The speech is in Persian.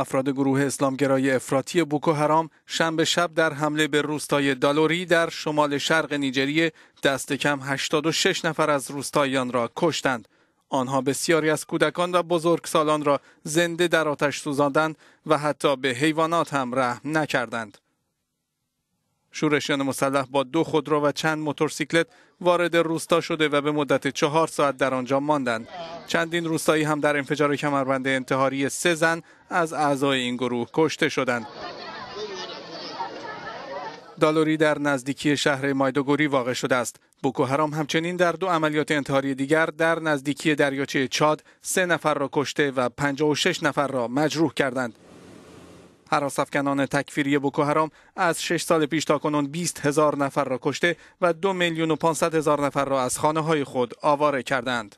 افراد گروه اسلامگرای افراطی بوکو حرام شنبه شب در حمله به روستای دالوری در شمال شرق نیجریه دست کم 86 نفر از روستایان را کشتند. آنها بسیاری از کودکان و بزرگسالان را زنده در آتش سوزاندند و حتی به حیوانات هم رحم نکردند. شورشیان مسلح با دو خودرو و چند موتورسیکلت وارد روستا شده و به مدت چهار ساعت در آنجا ماندند. چندین روستایی هم در انفجار کمربند انتحاری سه زن از اعضای این گروه کشته شدند. دالوری در نزدیکی شهر مایدوگوری واقع شده است. بوکو هرام همچنین در دو عملیات انتحاری دیگر در نزدیکی دریاچه چاد سه نفر را کشته و 56 نفر را مجروح کردند. حراسافکنان تکفیری حرام از 6 سال پیش تا کنون 20 هزار نفر را کشته و 2 میلیون و 500 هزار نفر را از خانه های خود آواره کردند.